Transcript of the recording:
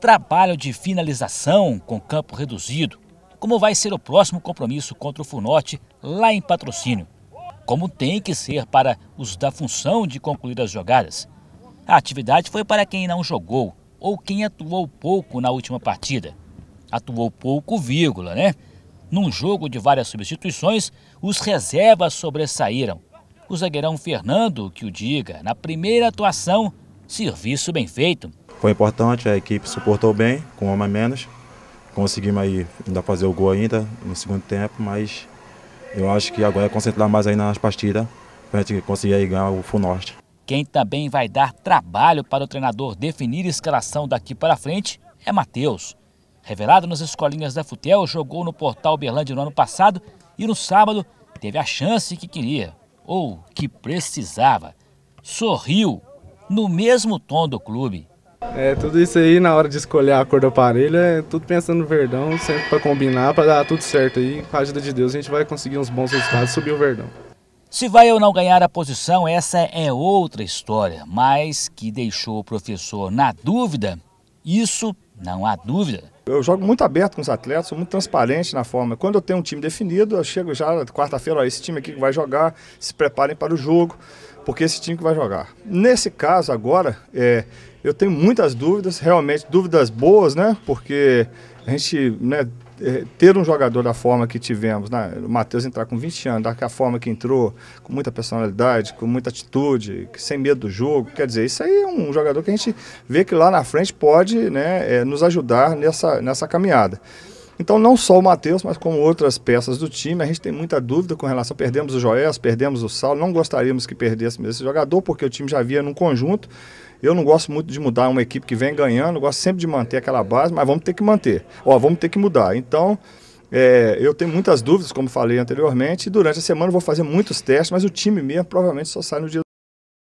trabalho de finalização com campo reduzido, como vai ser o próximo compromisso contra o Funote lá em patrocínio, como tem que ser para os da função de concluir as jogadas. A atividade foi para quem não jogou ou quem atuou pouco na última partida. Atuou pouco, vírgula, né? Num jogo de várias substituições, os reservas sobressaíram. O zagueirão Fernando, que o diga, na primeira atuação, serviço bem feito. Foi importante, a equipe suportou bem, com uma a menos. Conseguimos aí ainda fazer o gol ainda no segundo tempo, mas eu acho que agora é concentrar mais aí nas partidas para a gente conseguir aí ganhar o Full Norte. Quem também vai dar trabalho para o treinador definir a escalação daqui para frente é Matheus. Revelado nas escolinhas da Futel, jogou no Portal Berlândia no ano passado e no sábado teve a chance que queria, ou que precisava. Sorriu, no mesmo tom do clube. É, tudo isso aí na hora de escolher a cor do aparelho, é tudo pensando no verdão, sempre para combinar, para dar tudo certo aí. Com a ajuda de Deus, a gente vai conseguir uns bons resultados, subir o verdão. Se vai ou não ganhar a posição, essa é outra história, mas que deixou o professor na dúvida, isso não há dúvida eu jogo muito aberto com os atletas, sou muito transparente na forma. Quando eu tenho um time definido, eu chego já quarta-feira, esse time aqui que vai jogar, se preparem para o jogo, porque esse time que vai jogar. Nesse caso agora, é, eu tenho muitas dúvidas, realmente dúvidas boas, né? Porque a gente, né, é, ter um jogador da forma que tivemos, né? o Matheus entrar com 20 anos, da forma que entrou, com muita personalidade, com muita atitude, sem medo do jogo, quer dizer, isso aí é um jogador que a gente vê que lá na frente pode né, é, nos ajudar nessa, nessa caminhada. Então, não só o Matheus, mas como outras peças do time, a gente tem muita dúvida com relação. Perdemos o Joel, perdemos o Saulo, não gostaríamos que perdesse esse jogador, porque o time já havia num conjunto. Eu não gosto muito de mudar uma equipe que vem ganhando, gosto sempre de manter aquela base, mas vamos ter que manter. Ó, vamos ter que mudar. Então, é, eu tenho muitas dúvidas, como falei anteriormente, e durante a semana eu vou fazer muitos testes, mas o time mesmo provavelmente só sai no dia